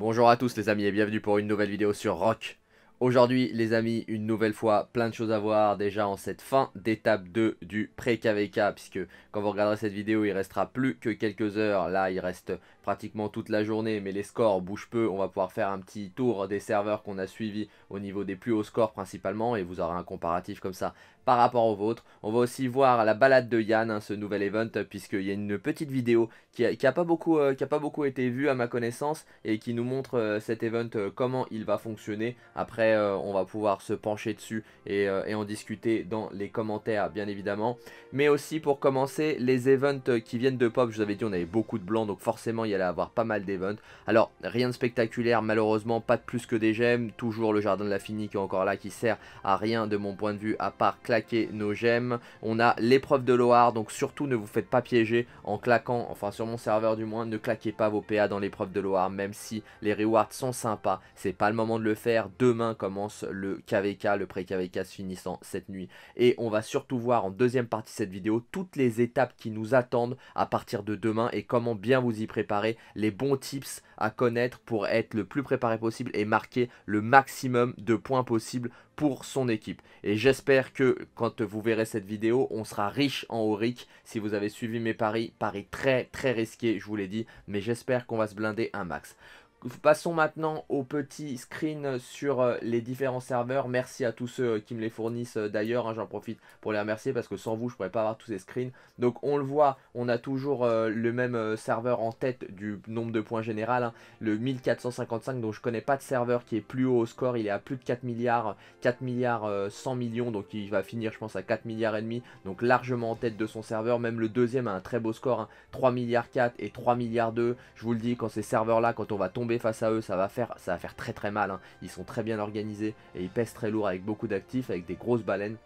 Bonjour à tous les amis et bienvenue pour une nouvelle vidéo sur Rock. Aujourd'hui les amis, une nouvelle fois, plein de choses à voir déjà en cette fin d'étape 2 du pré-KVK puisque quand vous regarderez cette vidéo il restera plus que quelques heures, là il reste pratiquement toute la journée mais les scores bougent peu, on va pouvoir faire un petit tour des serveurs qu'on a suivis au niveau des plus hauts scores principalement et vous aurez un comparatif comme ça par rapport au vôtre. On va aussi voir la balade de Yann, hein, ce nouvel event, puisqu'il y a une petite vidéo qui a pas, beaucoup, euh, qui a pas beaucoup été vue à ma connaissance et qui nous montre euh, cet event, euh, comment il va fonctionner. Après, on va pouvoir se pencher dessus et, en discuter dans les commentaires, bien évidemment. Mais aussi, pour commencer, les events qui viennent de Pop, je vous avais dit, on avait beaucoup de blancs, donc forcément, il y allait avoir pas mal d'events. Alors, rien de spectaculaire, malheureusement, pas de plus que des gemmes. Toujours le Jardin de la Finie qui est encore là, qui sert à rien de mon point de vue, à part nos gemmes. On a l'épreuve de Loire, donc surtout ne vous faites pas piéger en claquant, enfin sur mon serveur du moins, ne claquez pas vos PA dans l'épreuve de Loire, même si les rewards sont sympas, c'est pas le moment de le faire. Demain commence le KVK, le pré-KVK se finissant cette nuit. Et on va surtout voir en deuxième partie de cette vidéo toutes les étapes qui nous attendent à partir de demain et comment bien vous y préparer, les bons tips à connaître pour être le plus préparé possible et marquer le maximum de points possible pour son équipe. Et j'espère que quand vous verrez cette vidéo, on sera riche en Auric. Si vous avez suivi mes paris, paris très très risqué, je vous l'ai dit, mais j'espère qu'on va se blinder un max. Passons maintenant au petit screen sur euh, les différents serveurs. Merci à tous ceux euh, qui me les fournissent euh, d'ailleurs. Hein, j'en profite pour les remercier parce que sans vous, je ne pourrais pas avoir tous ces screens. Donc on le voit, on a toujours le même serveur en tête du nombre de points général. Hein, le 1455, donc je ne connais pas de serveur qui est plus haut au score. Il est à plus de 4 milliards, 4 milliards 100 millions. Donc il va finir, je pense, à 4 milliards et demi. Donc largement en tête de son serveur. Même le deuxième a un très beau score. 3 hein, milliards 4 et 3 milliards 2. Je vous le dis, quand ces serveurs-là, quand on va tomber face à eux, ça va faire, ça va faire très très mal. Hein. Ils sont très bien organisés et ils pèsent très lourd avec beaucoup d'actifs, avec des grosses baleines.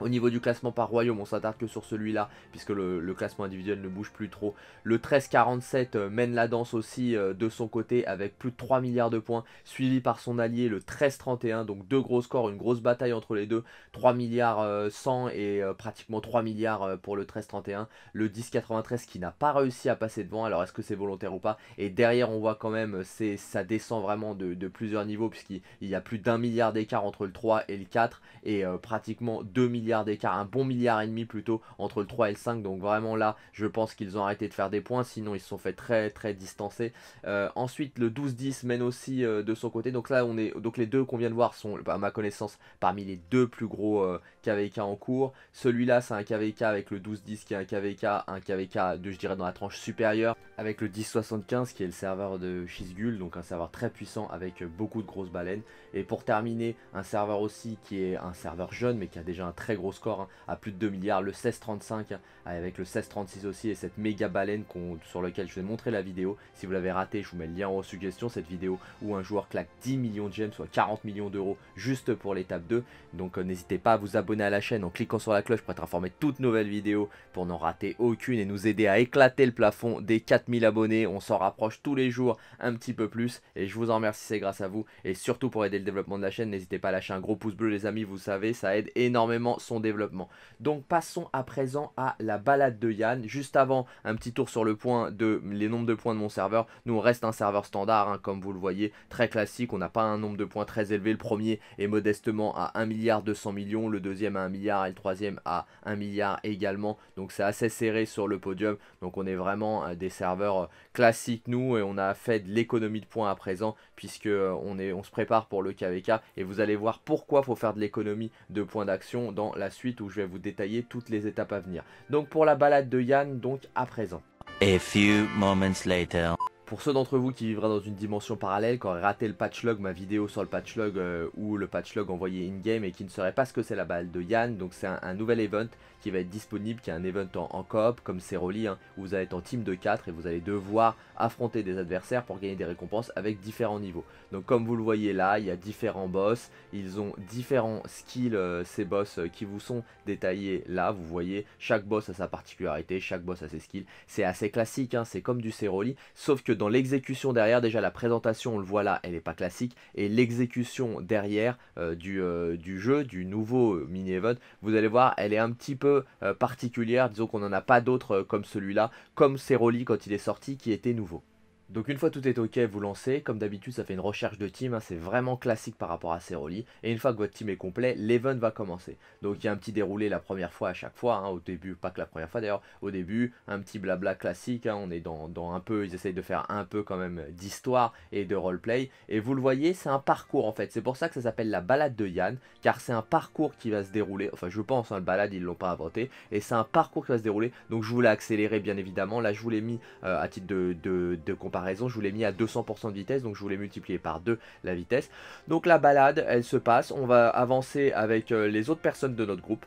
Au niveau du classement par royaume, on s'attarde que sur celui-là, puisque le, classement individuel ne bouge plus trop. Le 1347 euh, mène la danse aussi euh, de son côté avec plus de 3 milliards de points, suivi par son allié le 1331, donc deux gros scores, une grosse bataille entre les deux, 3 milliards 100 euh, et pratiquement 3 milliards pour le 1331. Le 1093 qui n'a pas réussi à passer devant, alors est-ce que c'est volontaire ou pas Et derrière on voit quand même, ça descend vraiment de, de plusieurs niveaux, puisqu'il y a plus d'un milliard d'écart entre le 3 et le 4, et pratiquement 2 milliards d'écart, un bon milliard et demi plutôt entre le 3 et le 5. Donc vraiment là, je pense qu'ils ont arrêté de faire des points, sinon ils se sont fait très très distancés euh, ensuite, le 12-10 mène aussi euh, de son côté. Donc là, on est donc les deux qu'on vient de voir sont, bah, à ma connaissance, parmi les deux plus gros KVK euh, en cours. Celui-là, c'est un KVK avec le 12-10 qui est un KVK, un KVK de, je dirais, dans la tranche supérieure avec le 1075 qui est le serveur de Shizgul, donc un serveur très puissant avec beaucoup de grosses baleines. Et pour terminer, un serveur aussi qui est un serveur jeune mais qui a déjà un très gros score hein, à plus de 2 milliards, le 1635 hein, avec le 1636 aussi et cette méga baleine sur laquelle je vous ai montré la vidéo. Si vous l'avez raté, je vous mets le lien en suggestion, cette vidéo où un joueur claque 10 millions de gemmes, soit 40 millions d'euros juste pour l'étape 2. Donc euh, n'hésitez pas à vous abonner à la chaîne en cliquant sur la cloche pour être informé de toutes nouvelles vidéos, pour n'en rater aucune et nous aider à éclater le plafond des 4 1000 abonnés, on s'en rapproche tous les jours un petit peu plus et je vous en remercie, c'est grâce à vous et surtout pour aider le développement de la chaîne, n'hésitez pas à lâcher un gros pouce bleu les amis, vous savez, ça aide énormément son développement. Donc passons à présent à la balade de Yann, juste avant un petit tour sur le point de les nombres de points de mon serveur, nous on reste un serveur standard hein, comme vous le voyez, très classique, on n'a pas un nombre de points très élevé, le premier est modestement à 1 milliard 200 millions, le deuxième à 1 milliard et le troisième à 1 milliard également, donc c'est assez serré sur le podium, donc on est vraiment euh, des serveurs euh, classique, nous, et on a fait de l'économie de points à présent, puisque euh, on, est, on se prépare pour le KVK, et vous allez voir pourquoi faut faire de l'économie de points d'action dans la suite, où je vais vous détailler toutes les étapes à venir. Donc pour la balade de Yann, donc à présent. later. Pour ceux d'entre vous qui vivraient dans une dimension parallèle, qui auraient raté le patchlog, ma vidéo sur le patchlog euh, ou le patchlog envoyé in-game et qui ne sauraient pas ce que c'est la balle de Yann, donc c'est un, nouvel event qui va être disponible, qui est un event en, coop comme Seroli, où hein. vous allez être en team de 4 et vous allez devoir affronter des adversaires pour gagner des récompenses avec différents niveaux. Donc comme vous le voyez là, il y a différents boss, ils ont différents skills euh, ces boss euh, qui vous sont détaillés là, vous voyez, chaque boss a sa particularité, chaque boss a ses skills, c'est assez classique, hein, c'est comme du Seroli, sauf que dans l'exécution derrière, déjà la présentation, on le voit là, elle n'est pas classique, et l'exécution derrière euh, du, euh, du, jeu, du nouveau euh, mini-event, vous allez voir, elle est un petit peu particulière, disons qu'on n'en a pas d'autres comme celui-là, comme Ceroli quand il est sorti, qui était nouveau. Donc une fois tout est ok, vous lancez, comme d'habitude ça fait une recherche de team, hein. c'est vraiment classique par rapport à ces Ceroli, et une fois que votre team est complet, l'event va commencer. Donc il y a un petit déroulé la première fois à chaque fois, hein. au début, pas que la première fois d'ailleurs, au début, un petit blabla classique, hein. on est dans, un peu, ils essayent de faire un peu quand même d'histoire et de roleplay, et vous le voyez, c'est un parcours en fait, c'est pour ça que ça s'appelle la balade de Yann, car c'est un parcours qui va se dérouler, enfin je pense, le balade ils l'ont pas inventé, et c'est un parcours qui va se dérouler, donc je voulais accélérer bien évidemment, là je vous l'ai mis euh, à titre de, de, de raison, je vous l'ai mis à 200% de vitesse, donc je voulais multiplier par 2 la vitesse. Donc la balade, elle se passe, on va avancer avec euh, les autres personnes de notre groupe.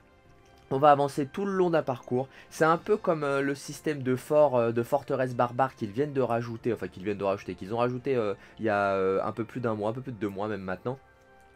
On va avancer tout le long d'un parcours. C'est un peu comme euh, le système de fort, euh, de forteresse barbare qu'ils viennent de rajouter, enfin qu'ils viennent de rajouter, qu'ils ont rajouté il y a un peu plus d'un mois, un peu plus de deux mois même maintenant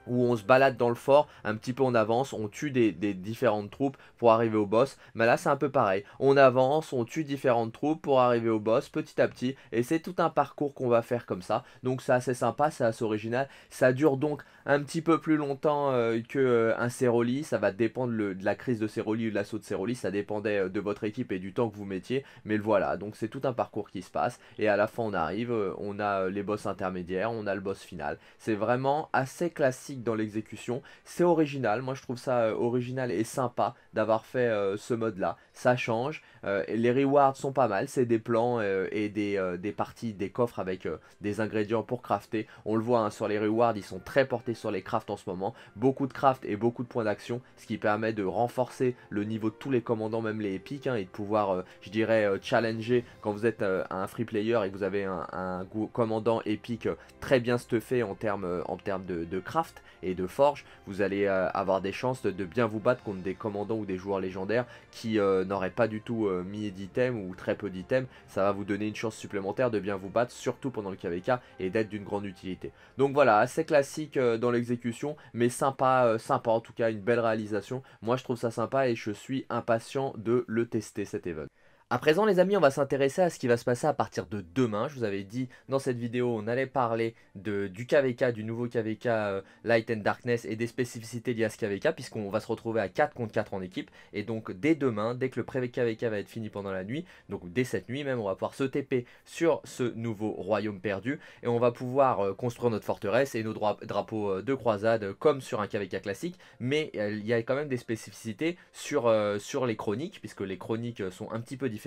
où on se balade dans le fort, un petit peu on avance, on tue des, différentes troupes pour arriver au boss. Mais là c'est un peu pareil, on avance, on tue différentes troupes pour arriver au boss petit à petit. Et c'est tout un parcours qu'on va faire comme ça. Donc c'est assez sympa, c'est assez original. Ça dure donc un petit peu plus longtemps euh, que euh, un Ça va dépendre de la crise de Ceroli ou de l'assaut de Ceroli. Ça dépendait euh, de votre équipe et du temps que vous mettiez. Mais voilà, donc c'est tout un parcours qui se passe. Et à la fin on arrive, on a les boss intermédiaires, on a le boss final. C'est vraiment assez classique dans l'exécution. C'est original, moi je trouve ça euh, original et sympa d'avoir fait euh, ce mode là. Ça change, euh, les rewards sont pas mal, c'est des plans et des, des, parties, des coffres avec des ingrédients pour crafter. On le voit hein, sur les rewards, ils sont très portés sur les crafts en ce moment. Beaucoup de crafts et beaucoup de points d'action, ce qui permet de renforcer le niveau de tous les commandants, même les épiques, hein, et de pouvoir, je dirais, challenger quand vous êtes un free player et que vous avez un, commandant épique très bien stuffé en termes en terme de, de, craft et de forge vous allez euh, avoir des chances de, bien vous battre contre des commandants ou des joueurs légendaires qui euh, n'auraient pas du tout euh, mis d'items ou très peu d'items. Ça va vous donner une chance supplémentaire de bien vous battre, surtout pendant le KVK, et d'être d'une grande utilité. Donc voilà, assez classique dans l'exécution, mais sympa, sympa en tout cas, une belle réalisation. Moi je trouve ça sympa et je suis impatient de le tester cet event. À présent les amis, on va s'intéresser à ce qui va se passer à partir de demain. Je vous avais dit dans cette vidéo, on allait parler de, du KVK, du nouveau KVK euh, Light and Darkness et des spécificités liées à ce KVK puisqu'on va se retrouver à 4 contre 4 en équipe. Et donc dès demain, dès que le pré-KVK va être fini pendant la nuit, donc dès cette nuit même, on va pouvoir se TP sur ce nouveau royaume perdu et on va pouvoir euh, construire notre forteresse et nos drapeaux euh, de croisade comme sur un KVK classique. Mais il y a quand même des spécificités sur, sur les chroniques puisque les chroniques sont un petit peu différentes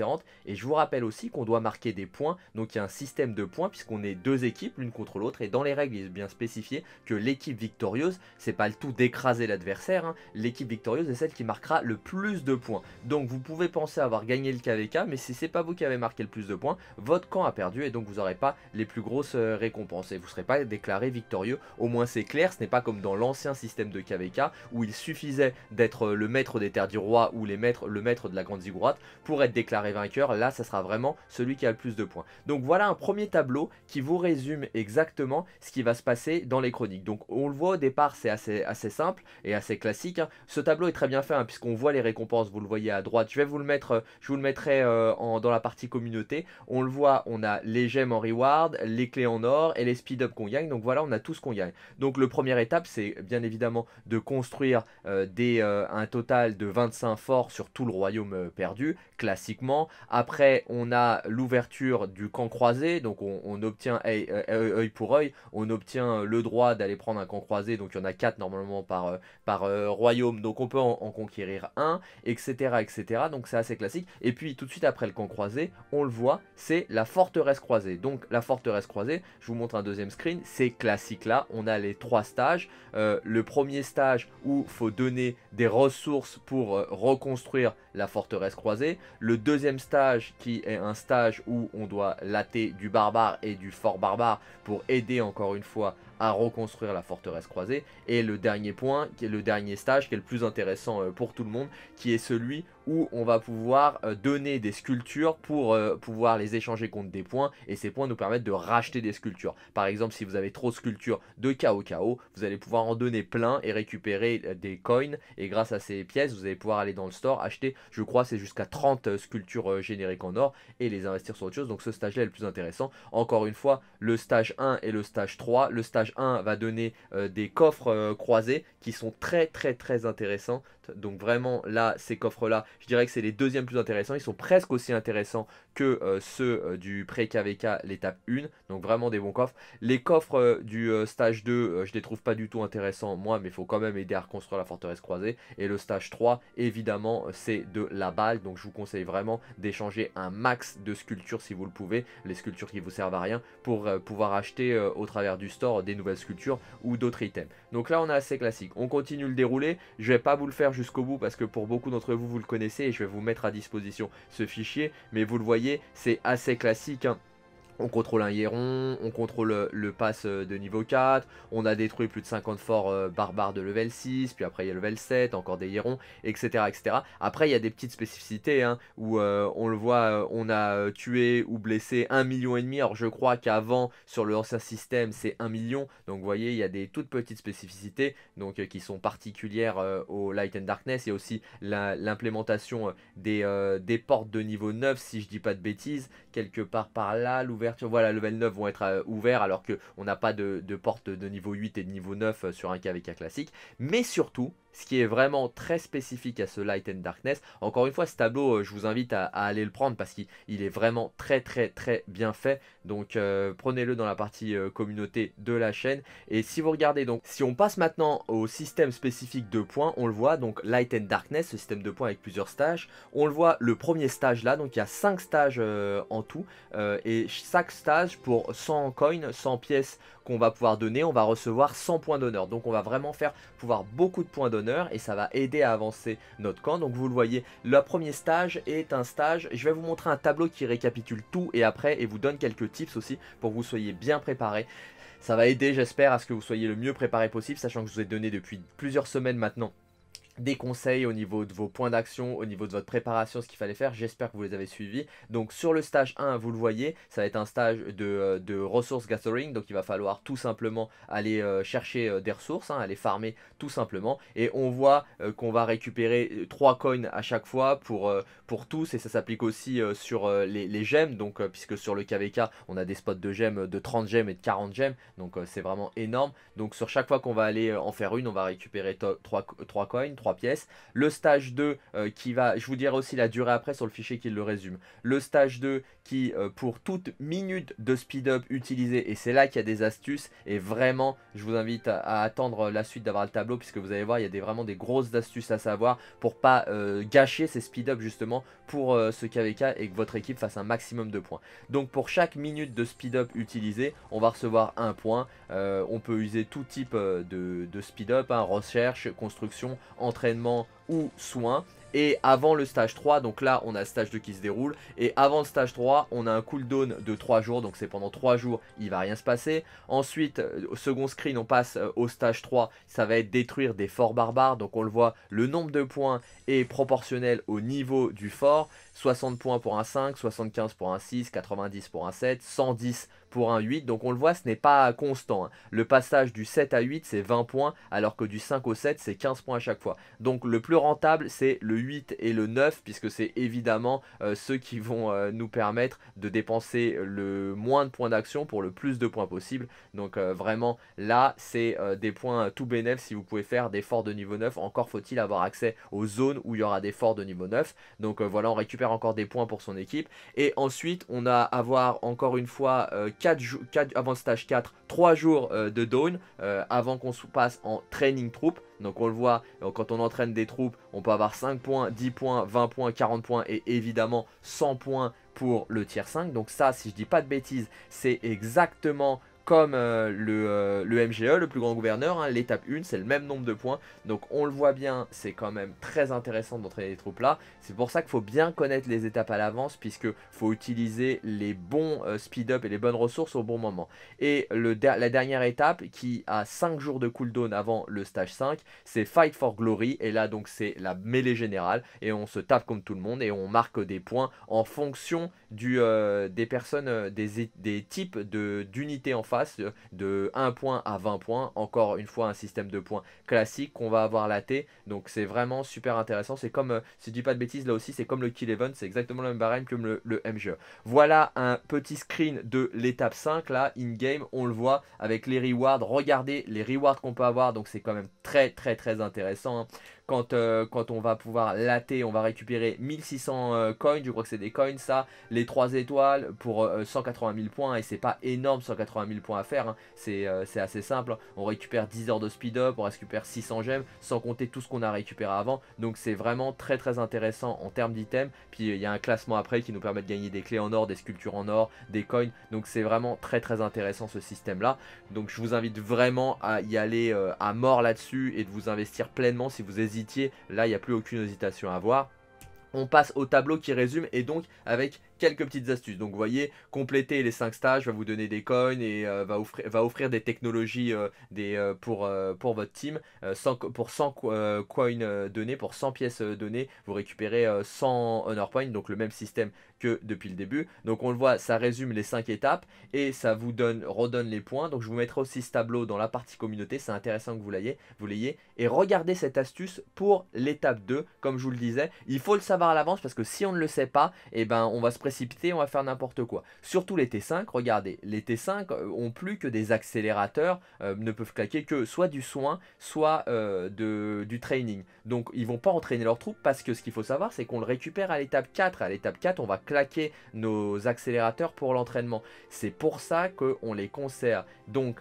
et je vous rappelle aussi qu'on doit marquer des points, donc il y a un système de points puisqu'on est deux équipes l'une contre l'autre et dans les règles il est bien spécifié que l'équipe victorieuse, c'est pas le tout d'écraser l'adversaire, hein. l'équipe victorieuse est celle qui marquera le plus de points. Donc vous pouvez penser avoir gagné le KVK, mais si c'est pas vous qui avez marqué le plus de points, votre camp a perdu et donc vous n'aurez pas les plus grosses euh, récompenses et vous serez pas déclaré victorieux. Au moins c'est clair, ce n'est pas comme dans l'ancien système de KVK où il suffisait d'être euh, le maître des terres du roi ou les maîtres, le maître de la grande ziggurat pour être déclaré vainqueur. Là, ça sera vraiment celui qui a le plus de points. Donc voilà un premier tableau qui vous résume exactement ce qui va se passer dans les chroniques. Donc on le voit au départ, c'est assez, assez simple et assez classique. Hein. Ce tableau est très bien fait hein, puisqu'on voit les récompenses, vous le voyez à droite. Je vais vous le mettre, euh, je vous le mettrai euh, en, dans la partie communauté. On le voit, on a les gemmes en reward, les clés en or et les speed up qu'on gagne. Donc voilà, on a tout ce qu'on gagne. Donc le première étape, c'est bien évidemment de construire euh, des, un total de 25 forts sur tout le royaume perdu, classiquement après, on a l'ouverture du camp croisé, donc on, obtient euh, œil, pour œil, on obtient le droit d'aller prendre un camp croisé, donc il y en a 4 normalement par, euh, par euh, royaume, donc on peut en, conquérir un, etc. etc. Donc c'est assez classique. Et puis tout de suite après le camp croisé, on le voit, c'est la forteresse croisée. Donc la forteresse croisée, je vous montre un deuxième screen, c'est classique là, on a les trois stages. le premier stage où faut donner des ressources pour reconstruire la forteresse croisée, le deuxième deuxième stage qui est un stage où on doit latter du barbare et du fort barbare pour aider encore une fois à reconstruire la forteresse croisée. Et le dernier point, qui est le dernier stage, qui est le plus intéressant euh, pour tout le monde, qui est celui où on va pouvoir euh, donner des sculptures pour euh, pouvoir les échanger contre des points et ces points nous permettent de racheter des sculptures. Par exemple, si vous avez trop de sculptures de KO vous allez pouvoir en donner plein et récupérer des coins et grâce à ces pièces, vous allez pouvoir aller dans le store, acheter, je crois, c'est jusqu'à 30 sculptures génériques en or et les investir sur autre chose. Donc ce stage-là est le plus intéressant. Encore une fois, le stage 1 et le stage 3, le stage 1 va donner euh, des coffres euh, croisés qui sont très très très intéressants. Donc vraiment là, ces coffres-là, je dirais que c'est les deuxièmes plus intéressants. Ils sont presque aussi intéressants que euh, ceux du pré-KVK, l'étape 1. Donc vraiment des bons coffres. Les coffres du stage 2, je les trouve pas du tout intéressants moi, mais il faut quand même aider à reconstruire la forteresse croisée. Et le stage 3, évidemment, c'est de la balle. Donc je vous conseille vraiment d'échanger un max de sculptures si vous le pouvez. Les sculptures qui vous servent à rien pour pouvoir acheter au travers du store des nouvelles sculptures ou d'autres items. Donc là on a assez classique, on continue le déroulé, je vais pas vous le faire jusqu'au bout parce que pour beaucoup d'entre vous vous le connaissez et je vais vous mettre à disposition ce fichier, mais vous le voyez c'est assez classique. Hein. On contrôle un Hieron, on contrôle euh, le pass euh, de niveau 4, on a détruit plus de 50 forts euh, barbares de level 6, puis après il y a level 7, encore des Hierons, etc. etc. Après il y a des petites spécificités, hein, où on le voit, on a tué ou blessé un million et demi, alors je crois qu'avant, sur le ancien système, c'est un million, donc vous voyez, il y a des toutes petites spécificités, donc qui sont particulières au Light and Darkness, et aussi l'implémentation des, des portes de niveau 9, si je dis pas de bêtises, quelque part par là, l'ouverture voilà, level 9 vont être euh, ouverts alors qu'on n'a pas de, de porte de niveau 8 et de niveau 9 euh, sur un KVK classique. Mais surtout, ce qui est vraiment très spécifique à ce Light and Darkness. Encore une fois, ce tableau, euh, je vous invite à, aller le prendre parce qu'il est vraiment très très très bien fait. Donc euh, prenez-le dans la partie euh, communauté de la chaîne. Et si vous regardez, donc si on passe maintenant au système spécifique de points, on le voit, donc Light and Darkness, ce système de points avec plusieurs stages. On le voit, le premier stage là, donc il y a 5 stages en tout. et chaque stage pour 100 coins, 100 pièces qu'on va pouvoir donner, on va recevoir 100 points d'honneur. Donc on va vraiment faire pouvoir beaucoup de points d'honneur et ça va aider à avancer notre camp. Donc vous le voyez, le premier stage est un stage, je vais vous montrer un tableau qui récapitule tout et après et vous donne quelques tips aussi pour que vous soyez bien préparé Ça va aider j'espère à ce que vous soyez le mieux préparé possible, sachant que je vous ai donné depuis plusieurs semaines maintenant des conseils au niveau de vos points d'action, au niveau de votre préparation, ce qu'il fallait faire. J'espère que vous les avez suivis. Donc sur le stage 1, vous le voyez, ça va être un stage de, euh, de gathering. Donc il va falloir tout simplement aller euh, chercher euh, des ressources, hein, aller farmer tout simplement. Et on voit qu'on va récupérer 3 coins à chaque fois pour, pour tous. Et ça s'applique aussi sur les, gemmes. Donc puisque sur le KVK, on a des spots de gemmes, de 30 gemmes et de 40 gemmes. Donc c'est vraiment énorme. Donc sur chaque fois qu'on va aller en faire une, on va récupérer 3, coins pièces. Le stage 2 euh, qui va, je vous dirai aussi la durée après sur le fichier qui le résume. Le stage 2 qui, euh, pour toute minute de speed-up utilisé et c'est là qu'il y a des astuces, et vraiment, je vous invite à, attendre la suite d'avoir le tableau, puisque vous allez voir, il y a des, vraiment des grosses astuces à savoir pour pas euh, gâcher ces speed-up justement pour ce KVK et que votre équipe fasse un maximum de points. Donc pour chaque minute de speed-up utilisé on va recevoir un point. on peut user tout type de, speed-up, hein, recherche, construction, en entraînement ou soins. Et avant le stage 3, donc là on a le stage 2 qui se déroule. Et avant le stage 3, on a un cooldown de 3 jours. Donc c'est pendant 3 jours, il va rien se passer. Ensuite, euh, au second screen, on passe euh, au stage 3. Ça va être détruire des forts barbares. Donc on le voit, le nombre de points est proportionnel au niveau du fort. 60 points pour un 5, 75 pour un 6, 90 pour un 7, 110 pour un 8. Donc on le voit, ce n'est pas constant. Hein. Le passage du 7 à 8, c'est 20 points, alors que du 5 au 7, c'est 15 points à chaque fois. Donc le plus rentable, c'est le 8 et le 9, puisque c'est évidemment euh, ceux qui vont euh, nous permettre de dépenser le moins de points d'action pour le plus de points possible. Donc euh, vraiment, là, c'est des points tout bénéf si vous pouvez faire des forts de niveau 9. Encore faut-il avoir accès aux zones où il y aura des forts de niveau 9. Donc voilà, on récupère encore des points pour son équipe. Et ensuite, on a à avoir encore une fois 4 jours avant stage 4, 3 jours euh, de dawn, euh, avant qu'on se passe en training troupe, Donc on le voit, euh, quand on entraîne des troupes, on peut avoir 5 points, 10 points, 20 points, 40 points et évidemment 100 points pour le tier 5. Donc ça, si je dis pas de bêtises, c'est exactement comme euh, le, euh, le, MGE, le plus grand gouverneur. Hein, l'étape 1, c'est le même nombre de points. Donc on le voit bien, c'est quand même très intéressant d'entraîner les troupes là. C'est pour ça qu'il faut bien connaître les étapes à l'avance, puisque faut utiliser les bons euh, speed-up et les bonnes ressources au bon moment. Et la dernière étape, qui a 5 jours de cooldown avant le stage 5, c'est Fight for Glory. Et là, donc, c'est la mêlée générale. Et on se tape comme tout le monde et on marque des points en fonction des personnes, des, types d'unités en face de 1 point à 20 points. Encore une fois, un système de points classique qu'on va avoir la T. Donc c'est vraiment super intéressant. C'est comme, euh, si je dis pas de bêtises, là aussi, c'est comme le Kill Event. C'est exactement le même barème que le, le MGE. Voilà un petit screen de l'étape 5. Là, in-game, on le voit avec les rewards. Regardez les rewards qu'on peut avoir. Donc c'est quand même très, très, très intéressant. Hein quand, euh, quand on va pouvoir latter, on va récupérer 1600 euh, coins, je crois que c'est des coins ça, les 3 étoiles pour 180 euh, 000 points, et c'est pas énorme 180 000 points à faire, hein. c'est assez simple, hein. on récupère 10 heures de speed up, on récupère 600 gemmes, sans compter tout ce qu'on a récupéré avant, donc c'est vraiment très très intéressant en termes d'items, puis il y a un classement après qui nous permet de gagner des clés en or, des sculptures en or, des coins, donc c'est vraiment très très intéressant ce système là, donc je vous invite vraiment à y aller à mort là-dessus, et de vous investir pleinement si vous hésitez là il n'y a plus aucune hésitation à voir. On passe au tableau qui résume et donc avec quelques petites astuces. Donc vous voyez, compléter les 5 stages va vous donner des coins et euh, va, offrir, va, offrir, des technologies euh, des, euh, pour, pour votre team. pour 100 coins donnés, pour 100 pièces données, vous récupérez 100 honor points, donc le même système que depuis le début. Donc on le voit, ça résume les 5 étapes et ça vous donne, redonne les points. Donc je vous mettrai aussi ce tableau dans la partie communauté, c'est intéressant que vous l'ayez, vous l'ayez. Et regardez cette astuce pour l'étape 2, comme je vous le disais. Il faut le savoir à l'avance parce que si on ne le sait pas, et eh ben on va se précipiter, on va faire n'importe quoi. Surtout les T5, regardez, les T5 euh, ont plus que des accélérateurs, euh, ne peuvent claquer que soit du soin, soit euh, du training. Donc ils vont pas entraîner leurs troupes parce que ce qu'il faut savoir, c'est qu'on le récupère à l'étape 4. À l'étape 4, on va claquer nos accélérateurs pour l'entraînement. C'est pour ça qu'on les conserve. Donc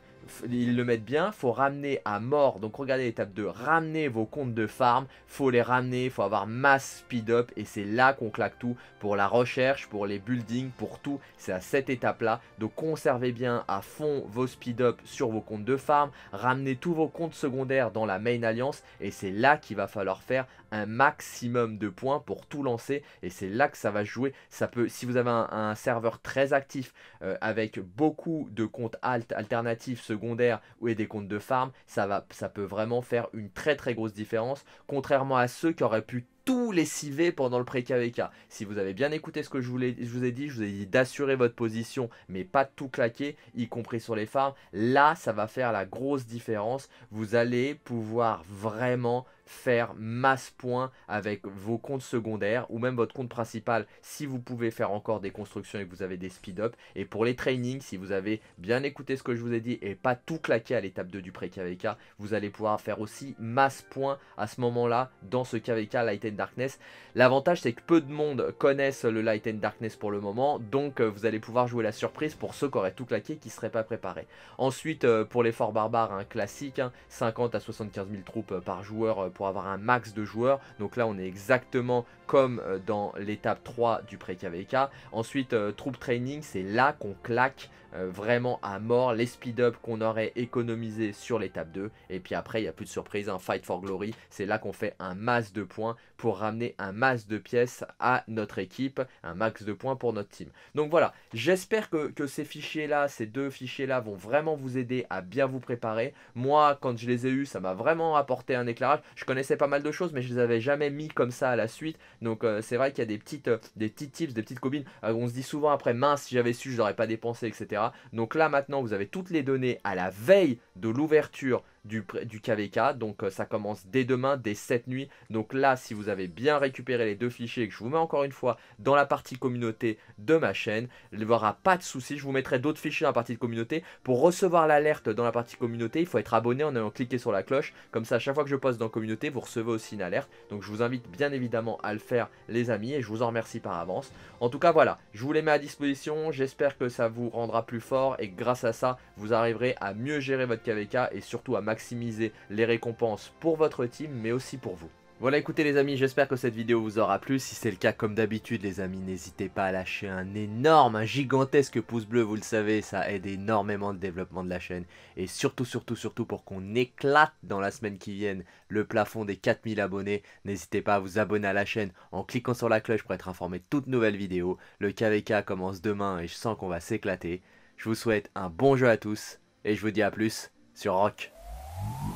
ils le mettent bien, faut ramener à mort, donc regardez l'étape 2, ramener vos comptes de farm, faut les ramener, faut avoir masse speed up, et c'est là qu'on claque tout, pour la recherche, pour les buildings, pour tout, c'est à cette étape là, donc conservez bien à fond vos speed up sur vos comptes de farm, ramenez tous vos comptes secondaires dans la main alliance, et c'est là qu'il va falloir faire un maximum de points pour tout lancer, et c'est là que ça va jouer, ça peut, si vous avez un, serveur très actif, euh, avec beaucoup de comptes alt alternatifs, ou ou des comptes de farm, ça, va, ça peut vraiment faire une très très grosse différence, contrairement à ceux qui auraient pu tous les CV pendant le pré-KVK. Si vous avez bien écouté ce que je vous, ai, dit, je vous ai dit d'assurer votre position, mais pas tout claquer, y compris sur les farms. Là, ça va faire la grosse différence. Vous allez pouvoir vraiment faire masse points avec vos comptes secondaires ou même votre compte principal si vous pouvez faire encore des constructions et que vous avez des speed-up. Et pour les trainings, si vous avez bien écouté ce que je vous ai dit et pas tout claquer à l'étape 2 du pré-KVK, vous allez pouvoir faire aussi masse points à ce moment-là dans ce KVK Light Darkness. L'avantage c'est que peu de monde connaissent le Light and Darkness pour le moment, donc euh, vous allez pouvoir jouer la surprise pour ceux qui auraient tout claqué qui ne seraient pas préparés. Ensuite euh, pour les forts barbares, un classique, 50 hein, à 75 000 troupes euh, par joueur pour avoir un max de joueurs, donc là on est exactement comme dans l'étape 3 du pré-KVK. Ensuite troupe training, c'est là qu'on claque vraiment à mort les speed-up qu'on aurait économisé sur l'étape 2. Et puis après, il n'y a plus de surprise, un hein, Fight for Glory, c'est là qu'on fait un masse de points pour ramener un max de pièces à notre équipe, un max de points pour notre team. Donc voilà, j'espère que, ces fichiers-là, ces deux fichiers-là vont vraiment vous aider à bien vous préparer. Moi, quand je les ai eus, ça m'a vraiment apporté un éclairage. Je connaissais pas mal de choses, mais je les avais jamais mis comme ça à la suite. Donc euh, c'est vrai qu'il y a des petites, euh, des petits tips, des petites combines. Euh, on se dit souvent après, mince, si j'avais su, je n'aurais pas dépensé, etc. Donc là, maintenant, vous avez toutes les données à la veille de l'ouverture du, KVK. Donc euh, ça commence dès demain, dès cette nuit. Donc là, si vous avez bien récupéré les deux fichiers, que je vous mets encore une fois dans la partie communauté de ma chaîne, il n'y aura pas de soucis, Je vous mettrai d'autres fichiers dans la partie de communauté. Pour recevoir l'alerte dans la partie communauté, il faut être abonné en ayant cliqué sur la cloche. Comme ça, à chaque fois que je poste dans communauté, vous recevez aussi une alerte. Donc je vous invite bien évidemment à le faire, les amis, et je vous en remercie par avance. En tout cas, voilà, je vous les mets à disposition. J'espère que ça vous rendra plus fort et grâce à ça, vous arriverez à mieux gérer votre KVK et surtout à maximiser les récompenses pour votre team mais aussi pour vous. Voilà écoutez les amis, j'espère que cette vidéo vous aura plu, si c'est le cas comme d'habitude les amis, n'hésitez pas à lâcher un énorme, un gigantesque pouce bleu, vous le savez, ça aide énormément le développement de la chaîne, et surtout, surtout, surtout pour qu'on éclate dans la semaine qui vient le plafond des 4000 abonnés, n'hésitez pas à vous abonner à la chaîne en cliquant sur la cloche pour être informé de toutes nouvelles vidéos, le KVK commence demain et je sens qu'on va s'éclater, je vous souhaite un bon jeu à tous, et je vous dis à plus sur Rock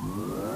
Whoa.